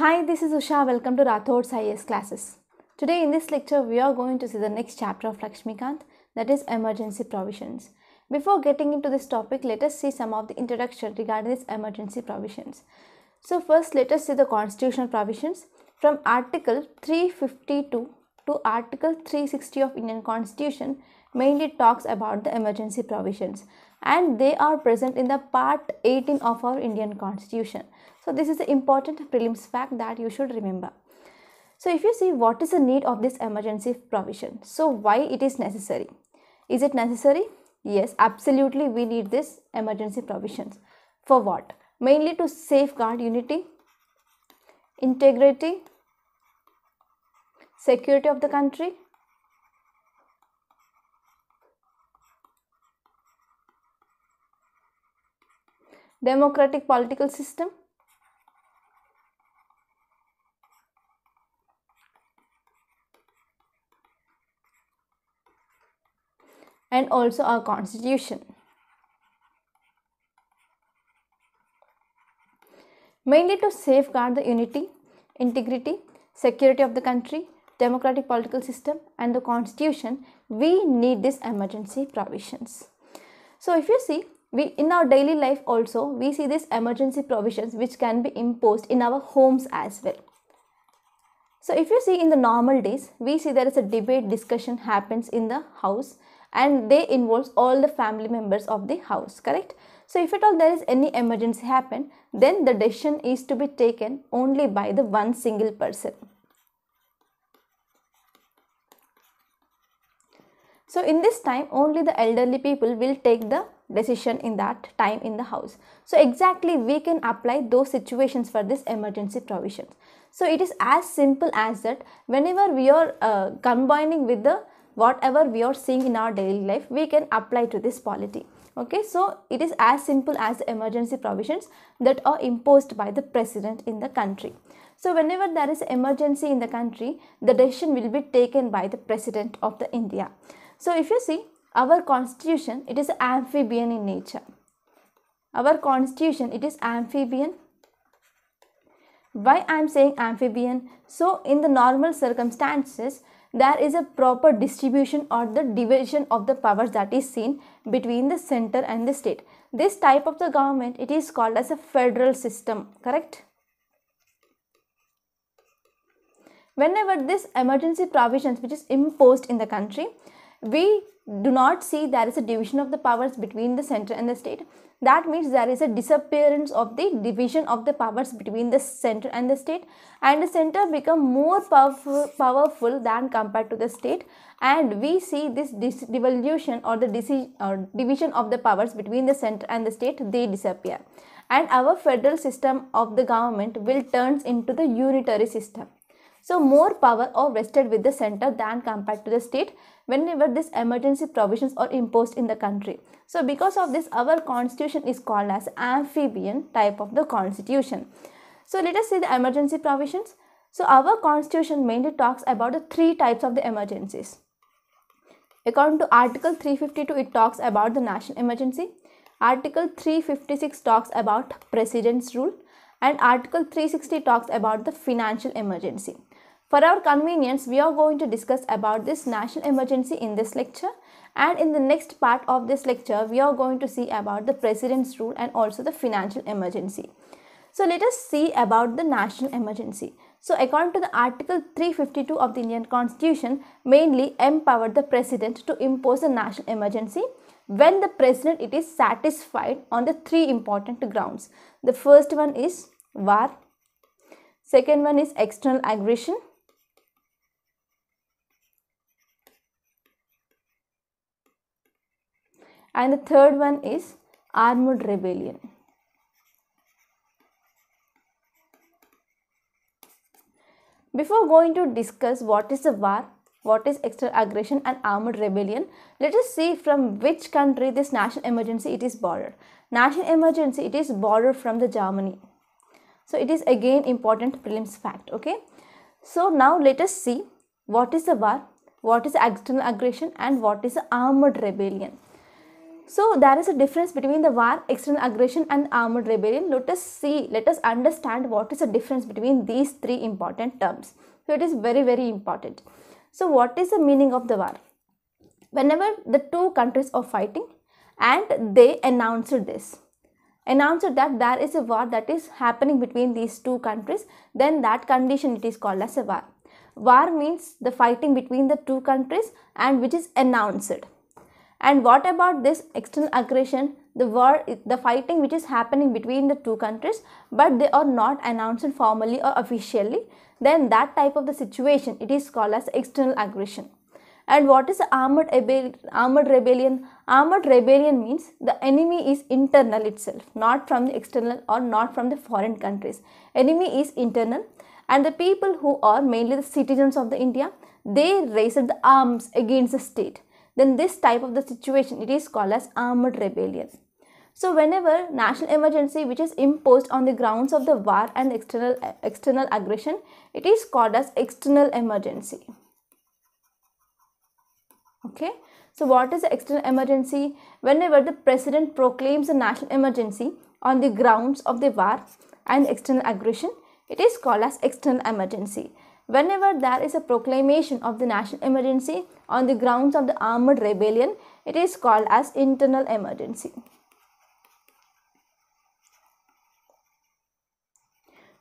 Hi, this is Usha. Welcome to Rathod's IS classes. Today in this lecture, we are going to see the next chapter of Lakshmikant that is emergency provisions. Before getting into this topic, let us see some of the introduction regarding this emergency provisions. So first, let us see the constitutional provisions. From Article 352 to Article 360 of Indian Constitution mainly talks about the emergency provisions and they are present in the part 18 of our Indian constitution. So this is the important prelims fact that you should remember. So if you see what is the need of this emergency provision, so why it is necessary? Is it necessary? Yes, absolutely we need this emergency provisions. For what? Mainly to safeguard unity, integrity, security of the country democratic political system and also our constitution. Mainly to safeguard the unity, integrity, security of the country, democratic political system and the constitution, we need these emergency provisions. So if you see we in our daily life also we see these emergency provisions which can be imposed in our homes as well so if you see in the normal days we see there is a debate discussion happens in the house and they involves all the family members of the house correct so if at all there is any emergency happen then the decision is to be taken only by the one single person so in this time only the elderly people will take the decision in that time in the house. So exactly we can apply those situations for this emergency provisions. So it is as simple as that whenever we are uh, combining with the whatever we are seeing in our daily life we can apply to this polity. Okay, so it is as simple as emergency provisions that are imposed by the president in the country. So whenever there is emergency in the country, the decision will be taken by the president of the India. So if you see our constitution it is amphibian in nature our constitution it is amphibian why i am saying amphibian so in the normal circumstances there is a proper distribution or the division of the powers that is seen between the center and the state this type of the government it is called as a federal system correct whenever this emergency provisions which is imposed in the country we do not see there is a division of the powers between the center and the state that means there is a disappearance of the division of the powers between the center and the state and the center become more powerful, powerful than compared to the state and we see this devolution or the or division of the powers between the center and the state they disappear and our federal system of the government will turns into the unitary system so more power are vested with the center than compared to the state whenever these emergency provisions are imposed in the country. So because of this our constitution is called as amphibian type of the constitution. So let us see the emergency provisions. So our constitution mainly talks about the three types of the emergencies. According to Article 352, it talks about the national emergency. Article 356 talks about president's rule and Article 360 talks about the financial emergency. For our convenience, we are going to discuss about this national emergency in this lecture and in the next part of this lecture, we are going to see about the president's rule and also the financial emergency. So let us see about the national emergency. So according to the article 352 of the Indian constitution mainly empowered the president to impose a national emergency when the president it is satisfied on the three important grounds. The first one is war, second one is external aggression and the third one is Armored Rebellion. Before going to discuss what is the war, what is external aggression and armed rebellion, let us see from which country this national emergency it is borrowed. National emergency it is borrowed from the Germany. So it is again important prelims fact. Okay. So now let us see what is the war, what is external aggression and what is armored armed rebellion. So there is a difference between the war, external aggression and armed rebellion. Let us see, let us understand what is the difference between these three important terms. So it is very, very important. So what is the meaning of the war? Whenever the two countries are fighting and they announced this, announced that there is a war that is happening between these two countries, then that condition it is called as a war. War means the fighting between the two countries and which is announced. And what about this external aggression, the war, the fighting which is happening between the two countries, but they are not announced formally or officially, then that type of the situation, it is called as external aggression. And what is armored, armored rebellion? Armored rebellion means the enemy is internal itself, not from the external or not from the foreign countries. Enemy is internal and the people who are mainly the citizens of the India, they raised the arms against the state then this type of the situation it is called as armed rebellion. So whenever national emergency which is imposed on the grounds of the war and external, external aggression, it is called as external emergency. Okay. So what is the external emergency? Whenever the president proclaims a national emergency on the grounds of the war and external aggression, it is called as external emergency. Whenever there is a proclamation of the national emergency on the grounds of the armed rebellion, it is called as internal emergency.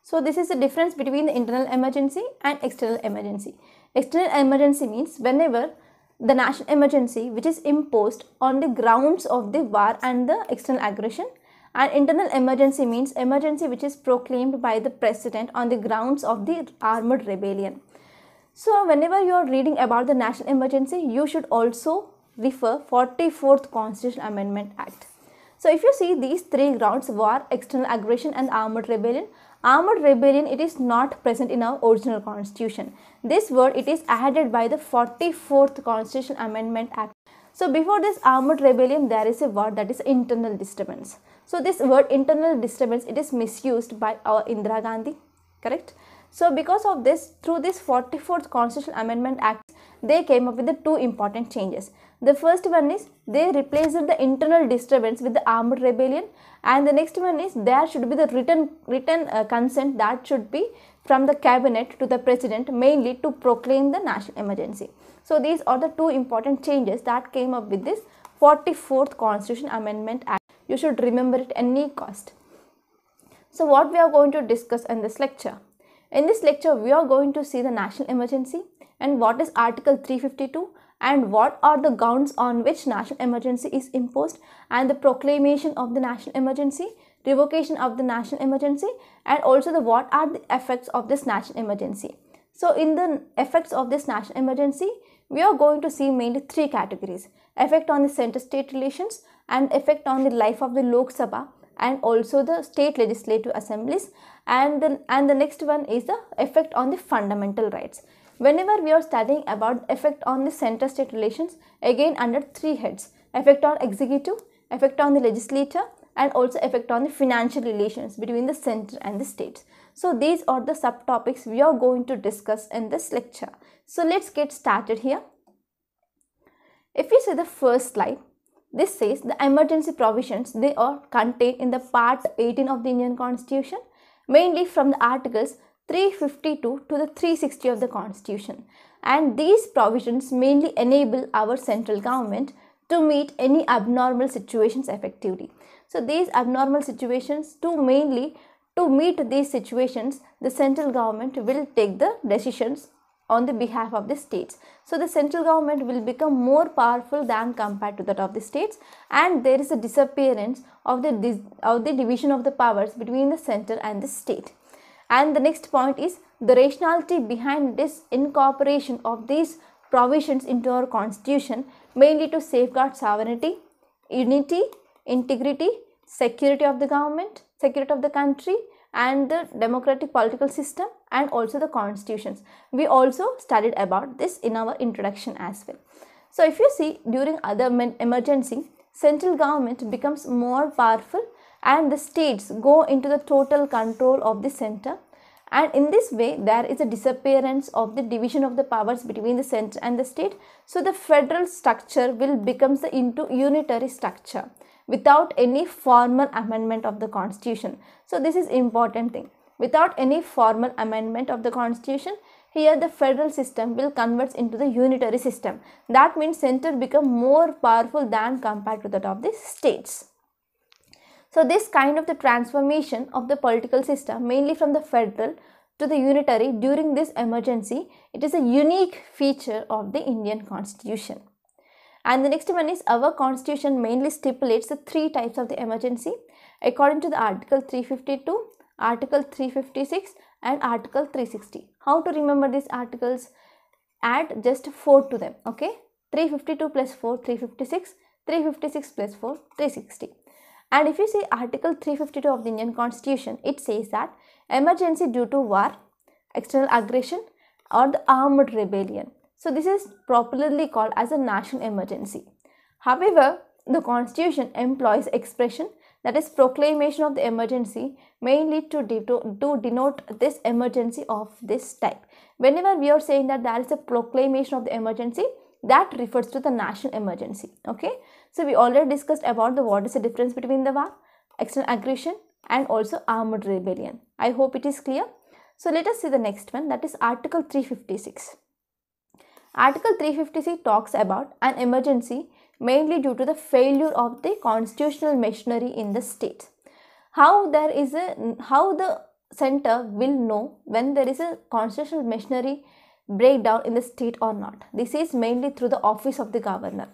So this is the difference between the internal emergency and external emergency. External emergency means whenever the national emergency which is imposed on the grounds of the war and the external aggression an internal emergency means emergency which is proclaimed by the president on the grounds of the armed rebellion. So whenever you are reading about the national emergency, you should also refer 44th Constitutional Amendment Act. So if you see these three grounds war, external aggression and armed rebellion, armed rebellion it is not present in our original constitution. This word it is added by the 44th Constitutional Amendment Act so before this armed rebellion, there is a word that is internal disturbance. So this word internal disturbance, it is misused by our Indira Gandhi, correct? So because of this, through this 44th Constitutional Amendment Act, they came up with the two important changes. The first one is they replaced the internal disturbance with the armed rebellion and the next one is there should be the written, written uh, consent that should be from the cabinet to the president mainly to proclaim the national emergency. So these are the two important changes that came up with this 44th Constitution Amendment Act. You should remember it at any cost. So what we are going to discuss in this lecture? In this lecture, we are going to see the national emergency and what is Article 352 and what are the grounds on which national emergency is imposed and the proclamation of the national emergency, revocation of the national emergency and also the what are the effects of this national emergency. So in the effects of this national emergency, we are going to see mainly three categories. Effect on the center-state relations and effect on the life of the Lok Sabha and also the state legislative assemblies and then and the next one is the effect on the fundamental rights whenever we are studying about effect on the center state relations again under three heads effect on executive effect on the legislature and also effect on the financial relations between the center and the states so these are the subtopics we are going to discuss in this lecture. So let's get started here. If you see the first slide, this says the emergency provisions they are contained in the part 18 of the Indian constitution mainly from the articles 352 to the 360 of the constitution and these provisions mainly enable our central government to meet any abnormal situations effectively. So these abnormal situations to mainly to meet these situations, the central government will take the decisions on the behalf of the states. So the central government will become more powerful than compared to that of the states and there is a disappearance of the, of the division of the powers between the center and the state. And the next point is the rationality behind this incorporation of these provisions into our constitution mainly to safeguard sovereignty, unity, integrity, security of the government, security of the country and the democratic political system and also the constitutions. We also studied about this in our introduction as well. So if you see during other emergency, central government becomes more powerful and the states go into the total control of the center and in this way there is a disappearance of the division of the powers between the center and the state so the federal structure will becomes the into unitary structure without any formal amendment of the constitution so this is important thing without any formal amendment of the constitution here the federal system will converge into the unitary system that means center become more powerful than compared to that of the states so this kind of the transformation of the political system mainly from the federal to the unitary during this emergency it is a unique feature of the Indian constitution. And the next one is our constitution mainly stipulates the three types of the emergency according to the article 352, article 356 and article 360. How to remember these articles? Add just 4 to them okay. 352 plus 4 356, 356 plus 4 360. And if you see Article 352 of the Indian Constitution, it says that emergency due to war, external aggression or the armed rebellion. So this is popularly called as a national emergency. However, the constitution employs expression that is proclamation of the emergency mainly to, de to denote this emergency of this type. Whenever we are saying that there is a proclamation of the emergency, that refers to the national emergency okay so we already discussed about the what is the difference between the war external aggression and also armed rebellion i hope it is clear so let us see the next one that is article 356 article 356 talks about an emergency mainly due to the failure of the constitutional machinery in the state how there is a how the center will know when there is a constitutional machinery breakdown in the state or not. This is mainly through the office of the governor.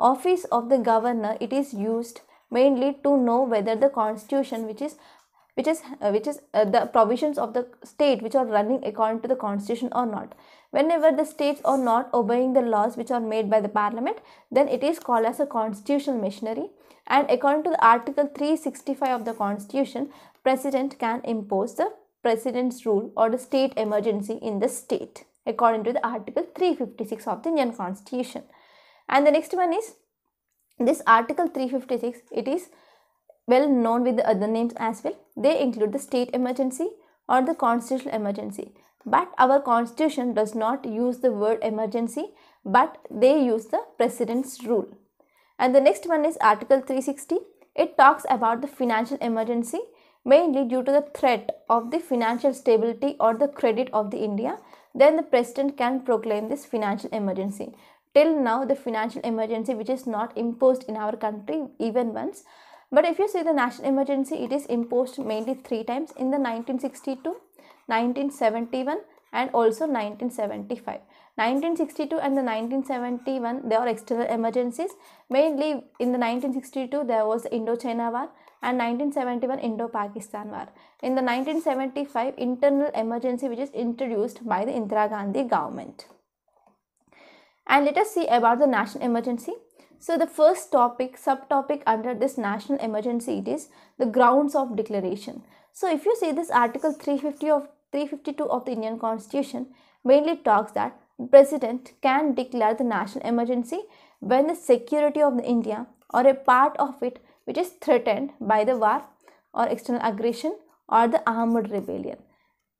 Office of the governor it is used mainly to know whether the constitution which is which is uh, which is uh, the provisions of the state which are running according to the constitution or not whenever the states are not obeying the laws which are made by the parliament then it is called as a constitutional machinery and according to the article 365 of the constitution president can impose the president's rule or the state emergency in the state according to the Article 356 of the Indian Constitution. And the next one is this Article 356, it is well known with the other names as well. They include the state emergency or the constitutional emergency. But our constitution does not use the word emergency, but they use the precedence rule. And the next one is Article 360. It talks about the financial emergency mainly due to the threat of the financial stability or the credit of the India then the president can proclaim this financial emergency till now the financial emergency which is not imposed in our country even once but if you see the national emergency it is imposed mainly three times in the 1962 1971 and also 1975 1962 and the 1971 there are external emergencies mainly in the 1962 there was indochina war and 1971 indo-pakistan war in the 1975 internal emergency which is introduced by the indira gandhi government and let us see about the national emergency so the first topic subtopic under this national emergency it is the grounds of declaration so if you see this article 350 of 352 of the indian constitution mainly talks that president can declare the national emergency when the security of the India or a part of it which is threatened by the war or external aggression or the armed rebellion.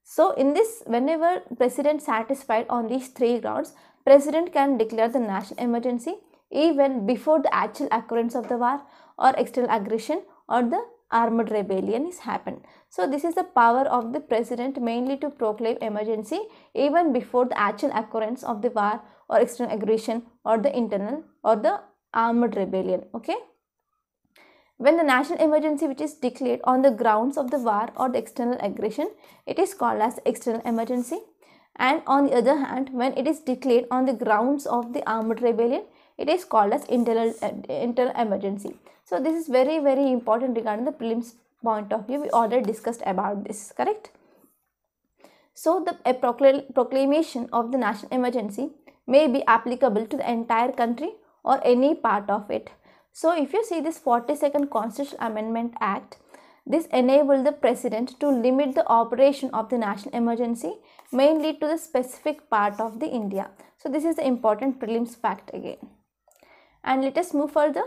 So in this whenever president satisfied on these three grounds president can declare the national emergency even before the actual occurrence of the war or external aggression or the armed rebellion is happened. So this is the power of the president mainly to proclaim emergency even before the actual occurrence of the war or external aggression or the internal or the armed rebellion. Okay. When the national emergency which is declared on the grounds of the war or the external aggression, it is called as external emergency. And on the other hand, when it is declared on the grounds of the armed rebellion, it is called as internal, eh, internal emergency. So this is very very important regarding the prelims point of view we already discussed about this correct so the a proclamation of the national emergency may be applicable to the entire country or any part of it so if you see this 42nd constitutional amendment act this enabled the president to limit the operation of the national emergency mainly to the specific part of the India. So this is the important prelims fact again. And let us move further.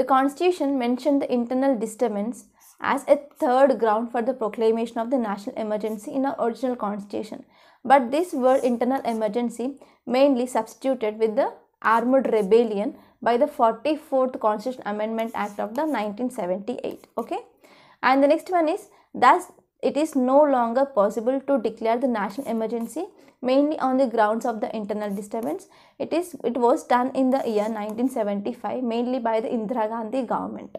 The Constitution mentioned the internal disturbance as a third ground for the proclamation of the national emergency in our original Constitution. But this word internal emergency mainly substituted with the armed rebellion by the 44th Constitution Amendment Act of the 1978. Okay. And the next one is thus it is no longer possible to declare the national emergency mainly on the grounds of the internal disturbance. It is it was done in the year 1975 mainly by the Indira Gandhi government.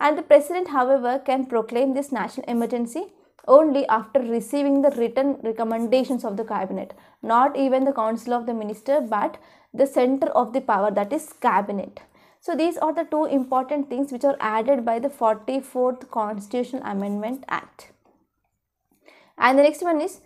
And the president however can proclaim this national emergency only after receiving the written recommendations of the cabinet not even the council of the minister but the center of the power that is cabinet so these are the two important things which are added by the 44th constitutional amendment act and the next one is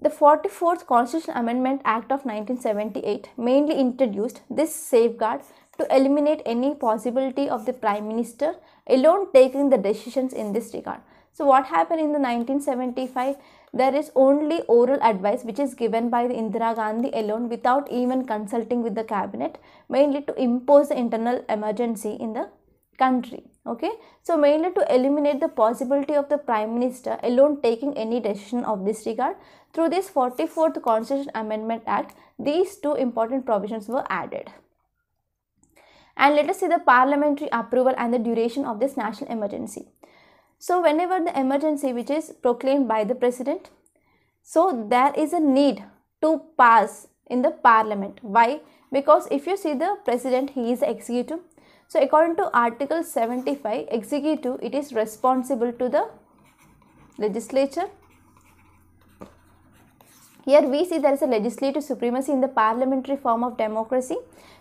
the 44th Constitutional Amendment Act of 1978 mainly introduced this safeguard to eliminate any possibility of the Prime Minister alone taking the decisions in this regard. So what happened in the 1975? There is only oral advice which is given by the Indira Gandhi alone without even consulting with the cabinet mainly to impose the internal emergency in the country okay so mainly to eliminate the possibility of the prime minister alone taking any decision of this regard through this 44th constitution amendment act these two important provisions were added and let us see the parliamentary approval and the duration of this national emergency so whenever the emergency which is proclaimed by the president so there is a need to pass in the parliament why because if you see the president he is the executive so according to article 75 executive it is responsible to the legislature. Here we see there is a legislative supremacy in the parliamentary form of democracy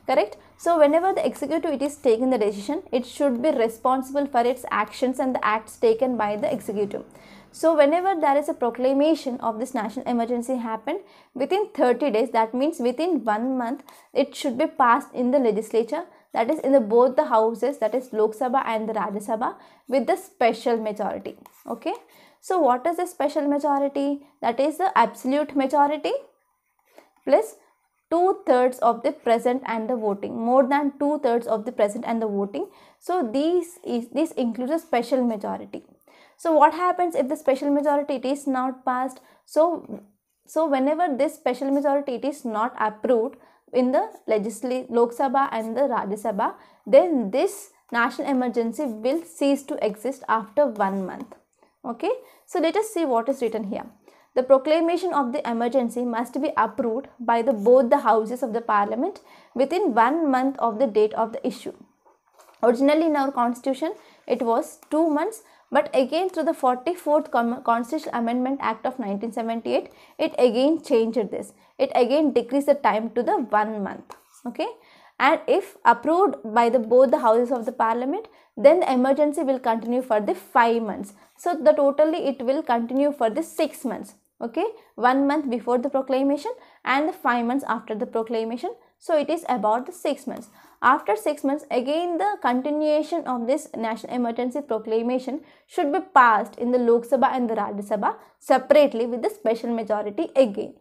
correct. So whenever the executive it is taking the decision it should be responsible for its actions and the acts taken by the executive. So whenever there is a proclamation of this national emergency happened within 30 days that means within one month it should be passed in the legislature that is in the both the houses that is Lok Sabha and the Rajya Sabha with the special majority okay so what is the special majority that is the absolute majority plus two-thirds of the present and the voting more than two-thirds of the present and the voting so these is this includes a special majority so what happens if the special majority it is not passed so so whenever this special majority it is not approved in the legislative Lok Sabha and the Rajya Sabha, then this national emergency will cease to exist after one month. Okay, so let us see what is written here. The proclamation of the emergency must be approved by the, both the houses of the parliament within one month of the date of the issue. Originally in our constitution, it was two months but again through the 44th Constitutional Amendment Act of 1978, it again changed this. It again decreased the time to the one month. Okay. And if approved by the both the houses of the parliament, then the emergency will continue for the five months. So the totally it will continue for the six months. Okay. One month before the proclamation and the five months after the proclamation. So it is about the six months. After 6 months, again the continuation of this National Emergency Proclamation should be passed in the Lok Sabha and the Rajya Sabha separately with the special majority again.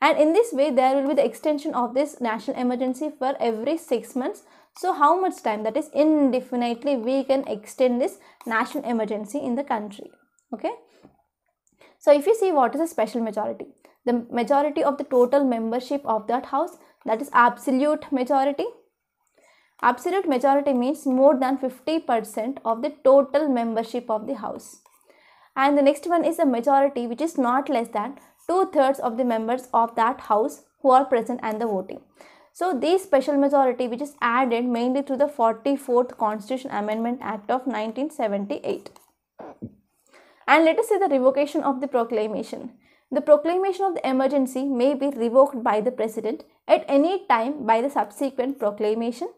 And in this way, there will be the extension of this national emergency for every 6 months. So, how much time? That is indefinitely we can extend this national emergency in the country. Okay. So, if you see what is a special majority? The majority of the total membership of that house that is absolute majority Absolute majority means more than 50% of the total membership of the house. And the next one is a majority which is not less than two-thirds of the members of that house who are present and the voting. So this special majority which is added mainly through the 44th Constitution Amendment Act of 1978. And let us see the revocation of the proclamation. The proclamation of the emergency may be revoked by the president at any time by the subsequent proclamation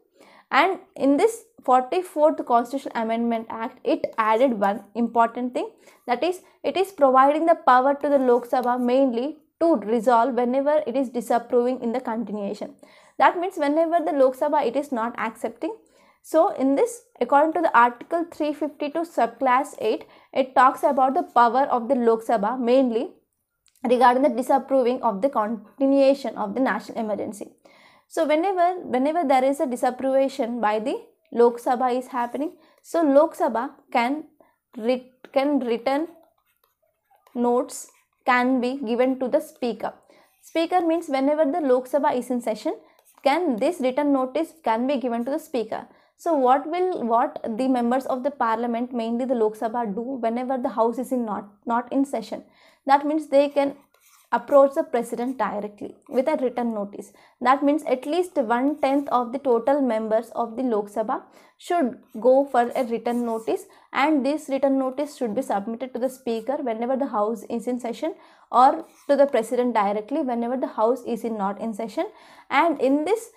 and in this 44th Constitutional Amendment Act, it added one important thing that is, it is providing the power to the Lok Sabha mainly to resolve whenever it is disapproving in the continuation. That means whenever the Lok Sabha it is not accepting. So in this according to the article 352 subclass 8 it talks about the power of the Lok Sabha mainly regarding the disapproving of the continuation of the national emergency. So whenever, whenever there is a disapprobation by the Lok Sabha is happening, so Lok Sabha can, can return notes can be given to the speaker. Speaker means whenever the Lok Sabha is in session, can this written notice can be given to the speaker. So what will what the members of the parliament, mainly the Lok Sabha, do whenever the house is in not not in session? That means they can approach the president directly with a written notice. That means at least one tenth of the total members of the Lok Sabha should go for a written notice and this written notice should be submitted to the speaker whenever the house is in session or to the president directly whenever the house is in not in session and in this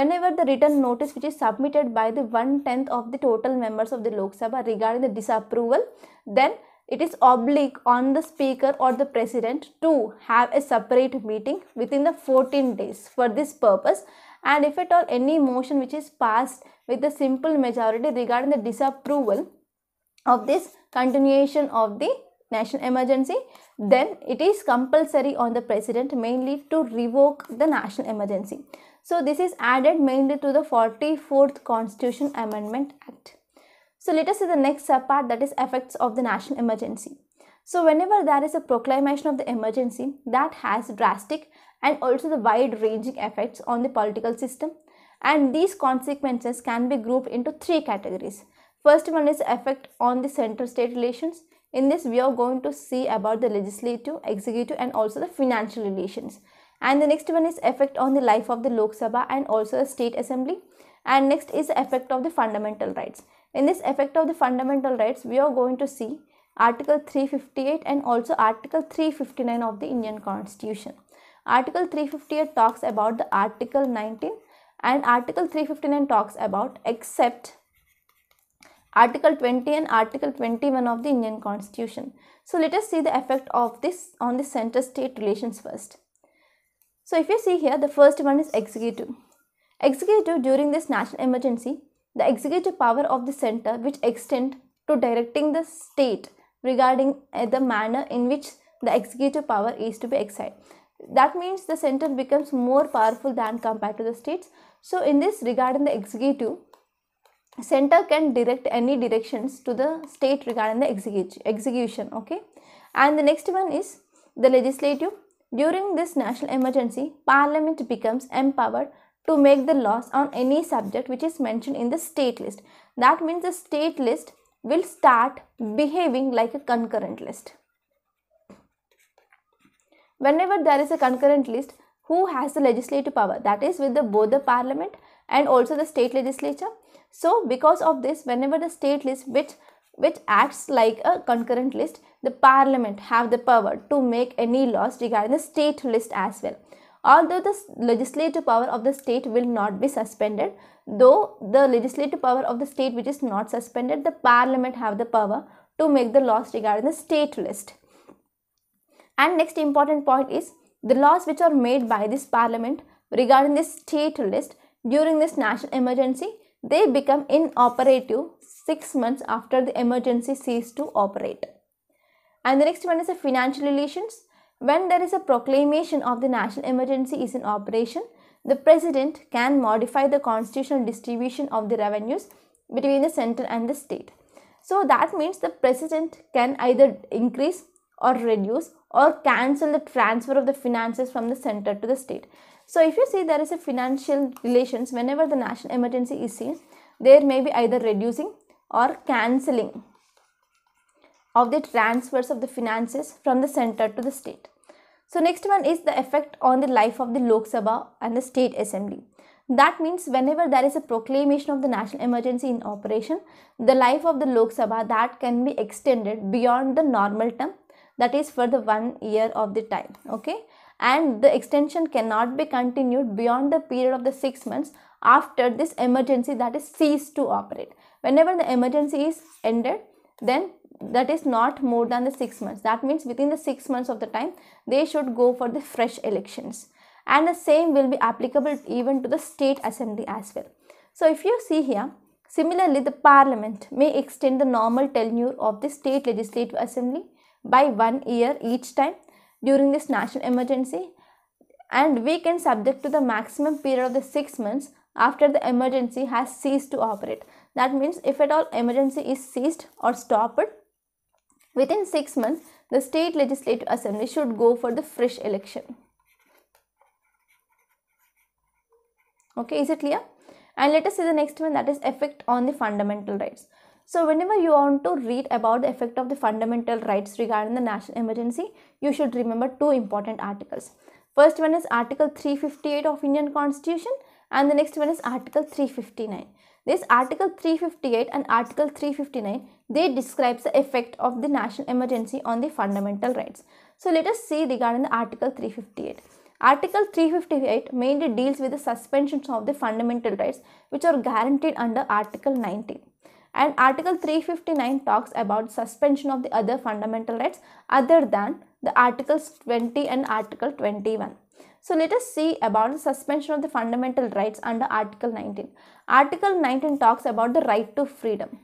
whenever the written notice which is submitted by the one tenth of the total members of the Lok Sabha regarding the disapproval then it is oblique on the speaker or the president to have a separate meeting within the 14 days for this purpose and if at all any motion which is passed with a simple majority regarding the disapproval of this continuation of the national emergency then it is compulsory on the president mainly to revoke the national emergency so this is added mainly to the 44th constitution amendment act so let us see the next subpart that is effects of the national emergency. So whenever there is a proclamation of the emergency that has drastic and also the wide ranging effects on the political system and these consequences can be grouped into three categories. First one is effect on the central state relations. In this we are going to see about the legislative, executive and also the financial relations. And the next one is effect on the life of the Lok Sabha and also the state assembly. And next is effect of the fundamental rights. In this effect of the fundamental rights, we are going to see Article 358 and also Article 359 of the Indian Constitution. Article 358 talks about the Article 19 and Article 359 talks about except Article 20 and Article 21 of the Indian Constitution. So let us see the effect of this on the center-state relations first. So if you see here, the first one is executive. Executive during this national emergency the executive power of the center which extend to directing the state regarding uh, the manner in which the executive power is to be exercised that means the center becomes more powerful than compared to the states so in this regarding the executive center can direct any directions to the state regarding the execu execution okay and the next one is the legislative during this national emergency parliament becomes empowered to make the laws on any subject which is mentioned in the state list. That means the state list will start behaving like a concurrent list. Whenever there is a concurrent list, who has the legislative power? That is with the, both the parliament and also the state legislature. So because of this, whenever the state list which which acts like a concurrent list, the parliament have the power to make any laws regarding the state list as well although the legislative power of the state will not be suspended though the legislative power of the state which is not suspended the parliament have the power to make the laws regarding the state list and next important point is the laws which are made by this parliament regarding this state list during this national emergency they become inoperative 6 months after the emergency ceased to operate and the next one is the financial relations when there is a proclamation of the national emergency is in operation, the president can modify the constitutional distribution of the revenues between the center and the state. So that means the president can either increase or reduce or cancel the transfer of the finances from the center to the state. So if you see there is a financial relations whenever the national emergency is seen, there may be either reducing or cancelling of the transfers of the finances from the center to the state. So next one is the effect on the life of the Lok Sabha and the State Assembly. That means whenever there is a proclamation of the national emergency in operation, the life of the Lok Sabha that can be extended beyond the normal term that is for the one year of the time. Okay. And the extension cannot be continued beyond the period of the six months after this emergency that is ceased to operate. Whenever the emergency is ended, then that is not more than the 6 months that means within the 6 months of the time they should go for the fresh elections and the same will be applicable even to the state assembly as well so if you see here similarly the parliament may extend the normal tenure of the state legislative assembly by 1 year each time during this national emergency and we can subject to the maximum period of the 6 months after the emergency has ceased to operate. That means if at all emergency is ceased or stopped, Within six months, the state legislative assembly should go for the fresh election. Okay, is it clear? And let us see the next one that is effect on the fundamental rights. So whenever you want to read about the effect of the fundamental rights regarding the national emergency, you should remember two important articles. First one is Article 358 of Indian Constitution and the next one is Article 359. This Article 358 and Article 359, they describes the effect of the national emergency on the fundamental rights. So let us see regarding the Article 358. Article 358 mainly deals with the suspensions of the fundamental rights which are guaranteed under Article 19 and article 359 talks about suspension of the other fundamental rights other than the articles 20 and article 21 so let us see about the suspension of the fundamental rights under Article 19. Article 19 talks about the right to freedom.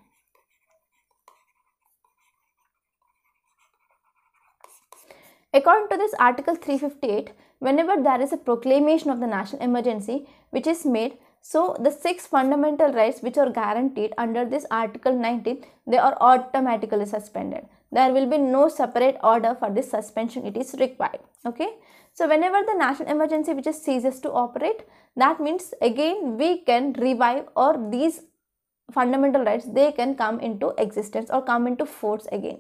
According to this Article 358, whenever there is a proclamation of the national emergency which is made, so the six fundamental rights which are guaranteed under this Article 19, they are automatically suspended there will be no separate order for this suspension it is required okay so whenever the national emergency which is ceases to operate that means again we can revive or these fundamental rights they can come into existence or come into force again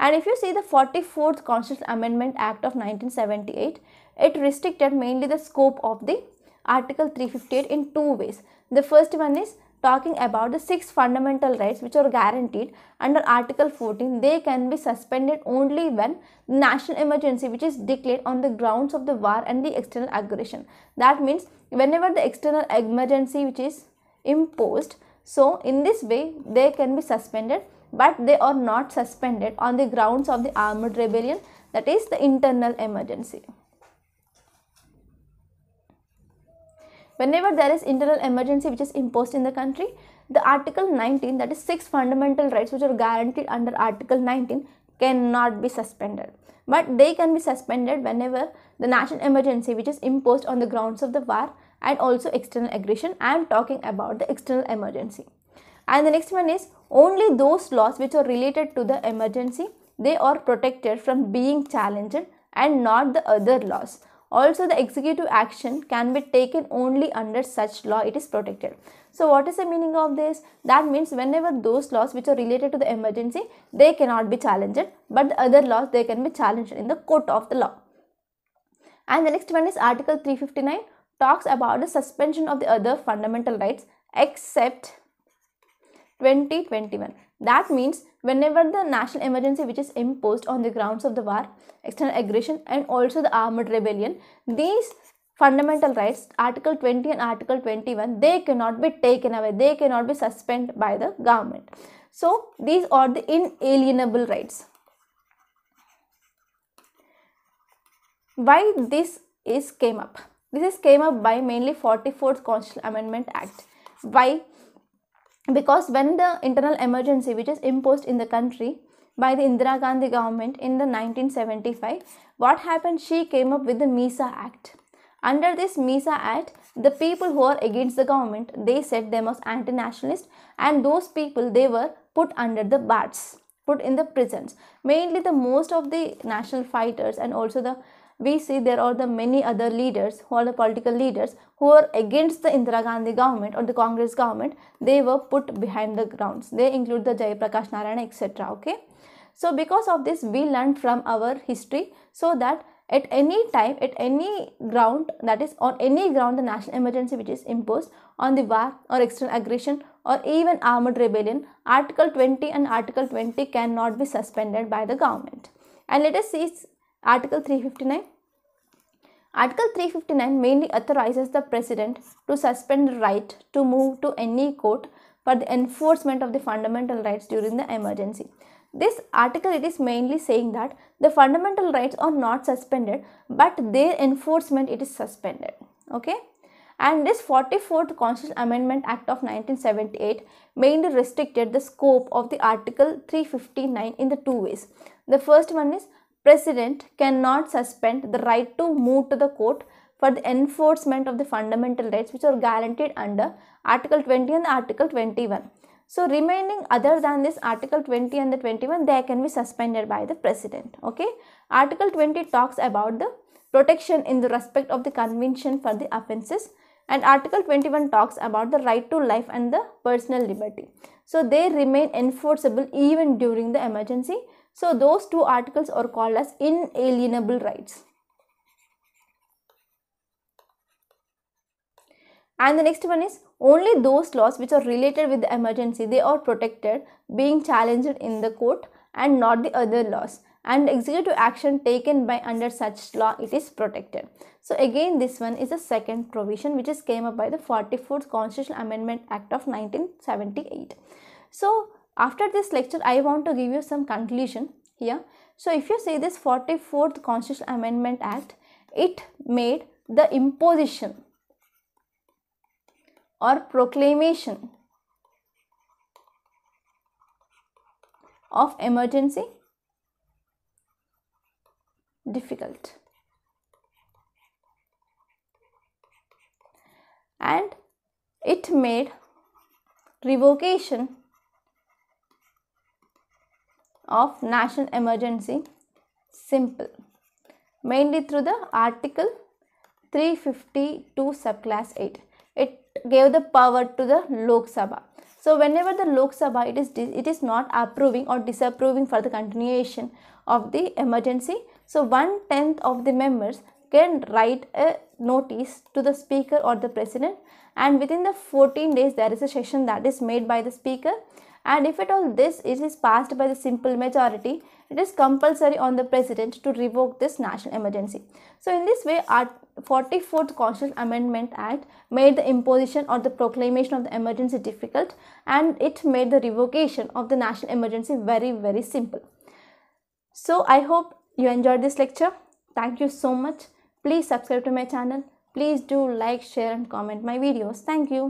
and if you see the 44th constitutional amendment act of 1978 it restricted mainly the scope of the article 358 in two ways the first one is talking about the six fundamental rights which are guaranteed under Article 14, they can be suspended only when national emergency which is declared on the grounds of the war and the external aggression. That means whenever the external emergency which is imposed, so in this way they can be suspended but they are not suspended on the grounds of the armed rebellion that is the internal emergency. whenever there is internal emergency which is imposed in the country the article 19 that is six fundamental rights which are guaranteed under article 19 cannot be suspended but they can be suspended whenever the national emergency which is imposed on the grounds of the war and also external aggression i am talking about the external emergency and the next one is only those laws which are related to the emergency they are protected from being challenged and not the other laws also, the executive action can be taken only under such law it is protected. So, what is the meaning of this? That means whenever those laws which are related to the emergency, they cannot be challenged, but the other laws they can be challenged in the court of the law. And the next one is Article 359 talks about the suspension of the other fundamental rights except 2021 that means whenever the national emergency which is imposed on the grounds of the war, external aggression and also the armed rebellion, these fundamental rights article 20 and article 21 they cannot be taken away they cannot be suspended by the government so these are the inalienable rights why this is came up this is came up by mainly 44th constitutional amendment act why because when the internal emergency which is imposed in the country by the Indira Gandhi government in the 1975 what happened she came up with the Misa Act under this Misa Act the people who are against the government they said them as anti-nationalist and those people they were put under the bars put in the prisons mainly the most of the national fighters and also the we see there are the many other leaders who are the political leaders who are against the Indira Gandhi government or the Congress government. They were put behind the grounds. They include the Jayaprakash Narayana etc. Okay. So because of this we learned from our history so that at any time at any ground that is on any ground the national emergency which is imposed on the war or external aggression or even armed rebellion article 20 and article 20 cannot be suspended by the government and let us see Article 359 Article 359 mainly authorizes the president to suspend the right to move to any court for the enforcement of the fundamental rights during the emergency. This article it is mainly saying that the fundamental rights are not suspended but their enforcement it is suspended. Okay. And this 44th Constitutional Amendment Act of 1978 mainly restricted the scope of the Article 359 in the two ways. The first one is President cannot suspend the right to move to the court for the enforcement of the fundamental rights which are guaranteed under Article 20 and Article 21. So remaining other than this Article 20 and the 21 they can be suspended by the President. Okay. Article 20 talks about the protection in the respect of the convention for the offences and article 21 talks about the right to life and the personal liberty so they remain enforceable even during the emergency so those two articles are called as inalienable rights. And the next one is only those laws which are related with the emergency they are protected being challenged in the court and not the other laws and executive action taken by under such law it is protected. So again this one is the second provision which is came up by the 44th Constitutional Amendment Act of 1978. So after this lecture, I want to give you some conclusion here. So, if you see this 44th Constitutional Amendment Act, it made the imposition or proclamation of emergency difficult. And it made revocation of national emergency simple mainly through the article 352 subclass 8 it gave the power to the lok sabha so whenever the lok sabha it is it is not approving or disapproving for the continuation of the emergency so one tenth of the members can write a notice to the speaker or the president and within the 14 days there is a session that is made by the speaker and if at all this is passed by the simple majority, it is compulsory on the president to revoke this national emergency. So in this way, our 44th Constitutional Amendment Act made the imposition or the proclamation of the emergency difficult and it made the revocation of the national emergency very very simple. So I hope you enjoyed this lecture. Thank you so much. Please subscribe to my channel. Please do like, share and comment my videos. Thank you.